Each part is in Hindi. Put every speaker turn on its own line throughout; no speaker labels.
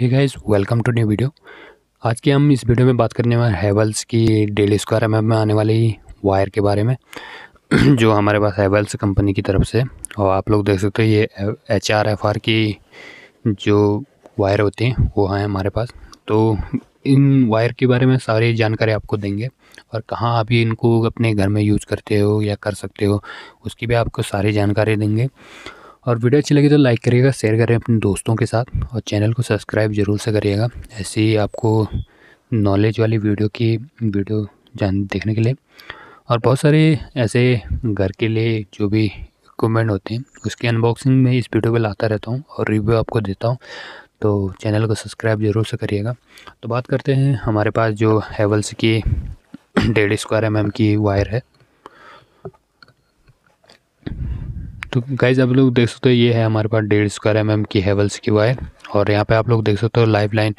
hey guys welcome to new video आज की हम इस वीडियो में बात करने वाले हैवल्स की डेली स्क्वायर एम में आने वाली वायर के बारे में जो हमारे पास हैवल्स कंपनी की तरफ से और आप लोग देख सकते हो ये एच आर एफ आर की जो वायर होती हैं वो हैं हमारे पास तो इन वायर के बारे में सारी जानकारी आपको देंगे और कहाँ आप इनको अपने घर में यूज करते हो या कर सकते हो उसकी भी आपको सारी जानकारी देंगे और वीडियो अच्छी लगी तो लाइक करिएगा शेयर करें अपने दोस्तों के साथ और चैनल को सब्सक्राइब ज़रूर से करिएगा ऐसे ही आपको नॉलेज वाली वीडियो की वीडियो जान देखने के लिए और बहुत सारे ऐसे घर के लिए जो भी इक्वमेंट होते हैं उसकी अनबॉक्सिंग में इस वीडियो पर लाता रहता हूँ और रिव्यू आपको देता हूँ तो चैनल को सब्सक्राइब ज़रूर से करिएगा तो बात करते हैं हमारे पास जो हेवल्स की डेढ़ स्क्वायर एम की वायर है तो गाइज आप लोग देख सकते हो ये है हमारे पास डेढ़ स्क्वायर एम एम की हेवल्स की वायर और यहाँ पे आप लोग देख सकते हो Lifeline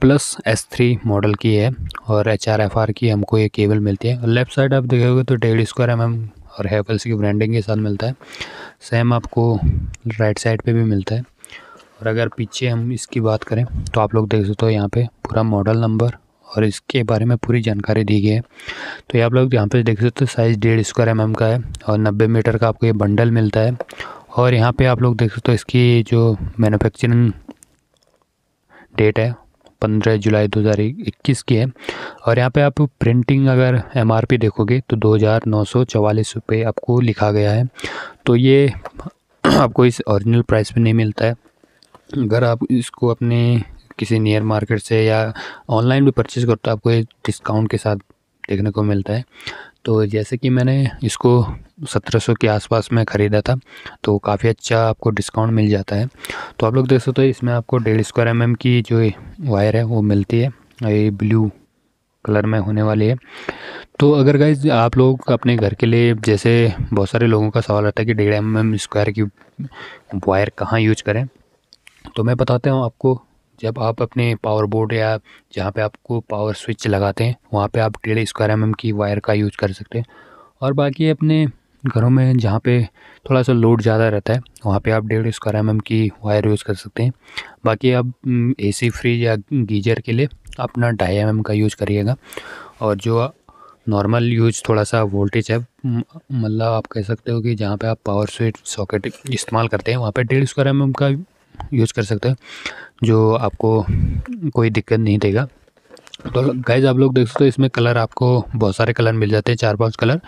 plus S three model की है और एच आर एफ आर की हमको ये केबल मिलती है लेफ्ट साइड आप देखोगे तो डेढ़ स्क्वायर एम एम और हेवल्स की ब्रांडिंग के साथ मिलता है सेम आपको राइट साइड पर भी मिलता है और अगर पीछे हम इसकी बात करें तो आप लोग देख सकते हो यहाँ पर पूरा मॉडल नंबर और इसके बारे में पूरी जानकारी दी गई है तो ये आप लोग यहाँ पे देख सकते हो साइज़ डेढ़ स्क्वायर एम का है और नब्बे मीटर का आपको ये बंडल मिलता है और यहाँ पे आप लोग देख सकते हो इसकी जो मैनुफेक्चरिंग डेट है पंद्रह जुलाई 2021 की है और यहाँ पे आप प्रिंटिंग अगर एम देखोगे तो दो हज़ार नौ सौ चवालीस रुपये आपको लिखा गया है तो ये आपको इस ओरिजिनल प्राइस में नहीं मिलता है अगर आप इसको अपने किसी नियर मार्केट से या ऑनलाइन भी परचेज करो तो आपको डिस्काउंट के साथ देखने को मिलता है तो जैसे कि मैंने इसको 1700 के आसपास में ख़रीदा था तो काफ़ी अच्छा आपको डिस्काउंट मिल जाता है तो आप लोग देख सकते हो इसमें आपको डेढ़ स्क्वायर एम की जो वायर है वो मिलती है ये ब्लू कलर में होने वाली है तो अगर गाइज आप लोग अपने घर के लिए जैसे बहुत सारे लोगों का सवाल रहता है कि डेढ़ एम एम स्क्वायर की वायर कहाँ यूज करें तो मैं बताता हूँ आपको जब आप अपने पावर बोर्ड या जहाँ पे आपको पावर स्विच लगाते हैं वहाँ पे आप डेढ़ स्क्वायर एम की वायर का यूज कर सकते हैं और बाकी अपने घरों में जहाँ पे थोड़ा सा लोड ज़्यादा रहता है वहाँ पे आप डेढ़ स्क्वायर एम की वायर यूज़ कर सकते हैं बाकी आप एसी फ्रिज या गीजर के लिए अपना ढाई एम का यूज़ करिएगा और जो नॉर्मल यूज थोड़ा सा वोल्टेज है मतलब आप कह सकते हो कि जहाँ पे आप पावर स्विच सॉकेट इस्तेमाल करते हैं वहाँ पे डेढ़ स्क्वायर एम का यूज़ कर सकते हैं जो आपको कोई दिक्कत नहीं देगा तो गाइज आप लोग देख सकते हो इसमें कलर आपको बहुत सारे कलर मिल जाते हैं चार पांच कलर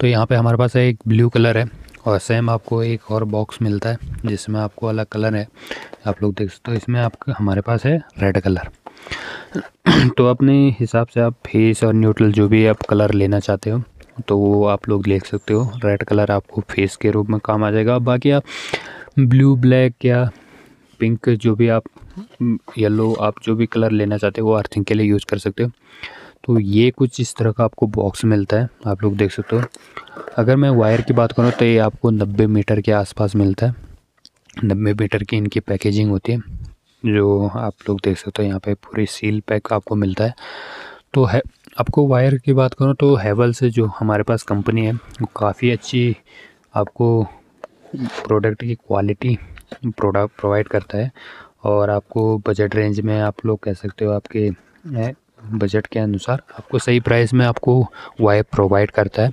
तो यहाँ पे हमारे पास एक ब्लू कलर है और सेम आपको एक और बॉक्स मिलता है जिसमें आपको अलग कलर है आप लोग देख सकते हो इसमें आप हमारे पास है रेड कलर तो अपने हिसाब से आप फेस और न्यूट्रल जो भी आप कलर लेना चाहते हो तो वो आप लोग देख सकते हो रेड कलर आपको फेस के रूप में काम आ जाएगा बाकी आप ब्लू ब्लैक या पिंक जो भी आप येलो आप जो भी कलर लेना चाहते हो वो अर्थिंग के लिए यूज़ कर सकते हो तो ये कुछ इस तरह का आपको बॉक्स मिलता है आप लोग देख सकते हो अगर मैं वायर की बात करूँ तो ये आपको नब्बे मीटर के आसपास मिलता है नब्बे मीटर की इनकी पैकेजिंग होती है जो आप लोग देख सकते हो यहाँ पे पूरी सील पैक आपको मिलता है तो है आपको वायर की बात करूँ तो हैवल से जो हमारे पास कंपनी है वो काफ़ी अच्छी आपको प्रोडक्ट की क्वालिटी प्रोडक्ट प्रोवाइड करता है और आपको बजट रेंज में आप लोग कह सकते हो आपके बजट के अनुसार आपको सही प्राइस में आपको वायर प्रोवाइड करता है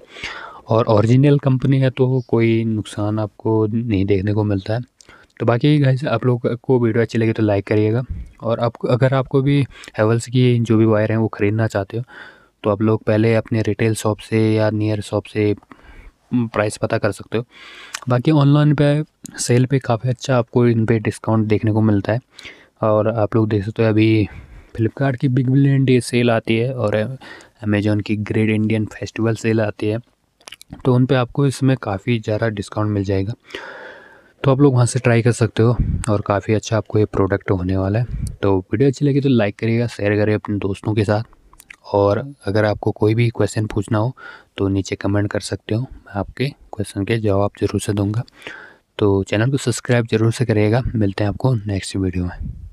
और ओरिजिनल कंपनी है तो कोई नुकसान आपको नहीं देखने को मिलता है तो बाकी गाइस आप लोग को वीडियो अच्छी लगी तो लाइक करिएगा और आपको अगर आपको भी हेवल्स की जो भी वायर हैं वो ख़रीदना चाहते हो तो आप लोग पहले अपने रिटेल शॉप से या नियर शॉप से प्राइस हम्म, पता कर सकते हो बाकी ऑनलाइन पे सेल पे काफ़ी अच्छा आपको इन पर डिस्काउंट देखने को मिलता है और आप लोग देख सकते हो अभी फ्लिपकार्ट की बिग बिलियन डे सेल आती है और अमेजोन की ग्रेट इंडियन फेस्टिवल सेल आती है तो उन पे आपको इसमें काफ़ी ज़्यादा डिस्काउंट मिल जाएगा तो आप लोग वहाँ से ट्राई कर सकते हो और काफ़ी अच्छा आपको ये प्रोडक्ट होने वाला है तो वीडियो अच्छी लगी तो लाइक करिएगा शेयर करिए अपने दोस्तों के साथ और अगर आपको कोई भी क्वेश्चन पूछना हो तो नीचे कमेंट कर सकते हो मैं आपके क्वेश्चन के जवाब ज़रूर से दूँगा तो चैनल को सब्सक्राइब जरूर से करिएगा मिलते हैं आपको नेक्स्ट वीडियो में